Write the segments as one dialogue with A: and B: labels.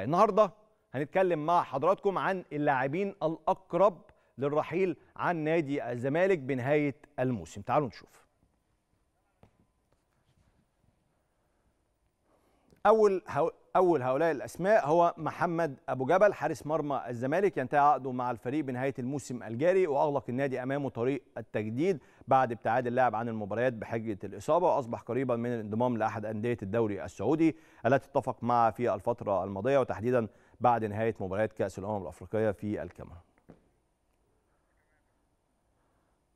A: النهارده هنتكلم مع حضراتكم عن اللاعبين الاقرب للرحيل عن نادي الزمالك بنهايه الموسم تعالوا نشوف اول أول هؤلاء الأسماء هو محمد أبو جبل حارس مرمى الزمالك ينتهي عقده مع الفريق بنهاية الموسم الجاري وأغلق النادي أمامه طريق التجديد بعد ابتعاد اللاعب عن المباريات بحجة الإصابة وأصبح قريبا من الانضمام لأحد أندية الدوري السعودي التي اتفق معها في الفترة الماضية وتحديدا بعد نهاية مباريات كأس الأمم الأفريقية في الكاميرون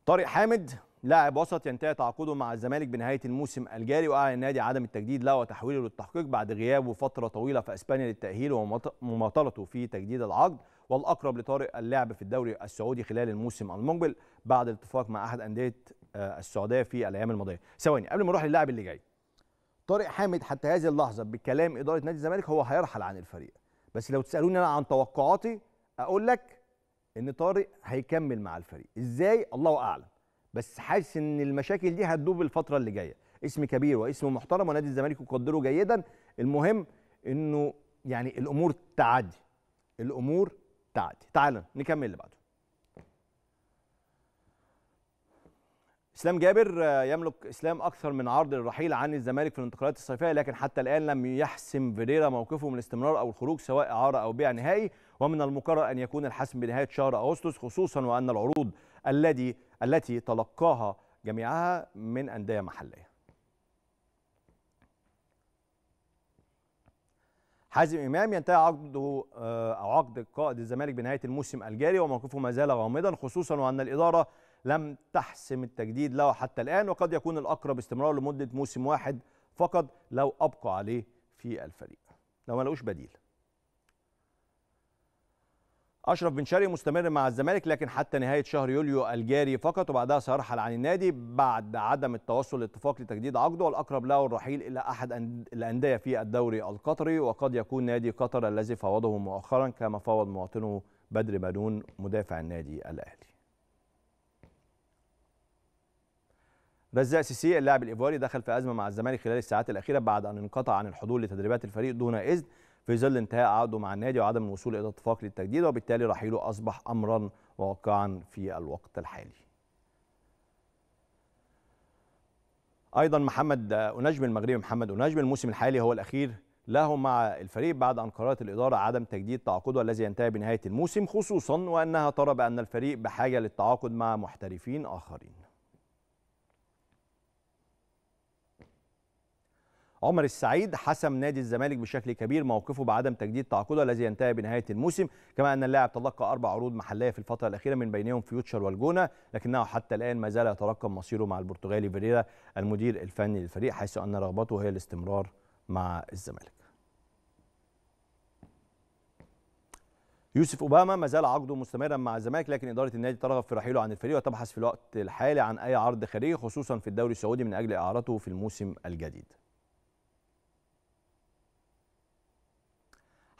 A: طارق حامد لاعب وسط ينتهي تعاقده مع الزمالك بنهايه الموسم الجاري واعلن النادي عدم التجديد له وتحويله للتحقيق بعد غيابه فتره طويله في اسبانيا للتاهيل ومماطلته في تجديد العقد والاقرب لطارق اللعب في الدوري السعودي خلال الموسم المقبل بعد الاتفاق مع احد انديه آه، السعوديه في الايام الماضيه ثواني قبل ما نروح للاعب اللي جاي طارق حامد حتى هذه اللحظه بكلام اداره نادي الزمالك هو هيرحل عن الفريق بس لو تسالوني انا عن توقعاتي اقول لك ان طارق هيكمل مع الفريق ازاي الله اعلم بس حاسس ان المشاكل دي هتدوب الفتره اللي جايه اسم كبير واسم محترم ونادي الزمالك يقدره جيدا المهم انه يعني الامور تعدي الامور تعدي تعال نكمل اللي بعده اسلام جابر آه، يملك اسلام اكثر من عرض للرحيل عن الزمالك في الانتقالات الصيفيه لكن حتى الان لم يحسم فيريرا موقفه من الاستمرار او الخروج سواء اعاره او بيع نهائي ومن المقرر ان يكون الحسم بنهايه شهر اغسطس خصوصا وان العروض الذي التي تلقاها جميعها من أندية محلية حازم إمام ينتهي عقده آه، أو عقد قائد الزمالك بنهاية الموسم الجاري وموقفه ما زال غامضا خصوصا وأن الإدارة لم تحسم التجديد له حتى الآن وقد يكون الأقرب استمرار لمدة موسم واحد فقط لو أبقى عليه في الفريق لو ما لقوش بديل اشرف بن شرقي مستمر مع الزمالك لكن حتى نهايه شهر يوليو الجاري فقط وبعدها سيرحل عن النادي بعد عدم التوصل لاتفاق لتجديد عقده والاقرب له الرحيل الى احد الانديه في الدوري القطري وقد يكون نادي قطر الذي فاوضه مؤخرا كما فاوض مواطنه بدر بنون مدافع النادي الاهلي رزاق سيسي اللاعب الايفواري دخل في ازمه مع الزمالك خلال الساعات الاخيره بعد ان انقطع عن الحضور لتدريبات الفريق دون اذن في ظل انتهاء عقده مع النادي وعدم الوصول الى اتفاق للتجديد وبالتالي رحيله اصبح امرا واقعا في الوقت الحالي. ايضا محمد انجم المغربي محمد انجم الموسم الحالي هو الاخير له مع الفريق بعد ان قررت الاداره عدم تجديد تعاقده الذي ينتهي بنهايه الموسم خصوصا وانها ترى بان الفريق بحاجه للتعاقد مع محترفين اخرين. عمر السعيد حسم نادي الزمالك بشكل كبير موقفه بعدم تجديد تعاقده الذي ينتهي بنهايه الموسم كما ان اللاعب تلقى اربع عروض محليه في الفتره الاخيره من بينهم فيوتشر والجونه لكنه حتى الان ما زال يترقم مصيره مع البرتغالي فيريرا المدير الفني للفريق حيث ان رغبته هي الاستمرار مع الزمالك يوسف اوباما ما زال عقده مستمرا مع الزمالك لكن اداره النادي ترغب في رحيله عن الفريق وتبحث في الوقت الحالي عن اي عرض خارجي خصوصا في الدوري السعودي من اجل اعارته في الموسم الجديد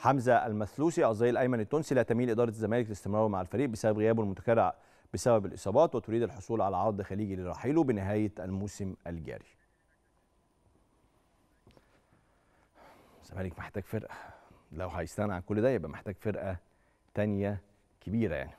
A: حمزه المثلوسي الظهير الايمن التونسي لا تميل اداره الزمالك لاستمراره مع الفريق بسبب غيابه المتكرر بسبب الاصابات وتريد الحصول على عرض خليجي لرحيله بنهايه الموسم الجاري. الزمالك محتاج فرقه لو هيستغنى عن كل ده يبقى محتاج فرقه تانيه كبيره يعني.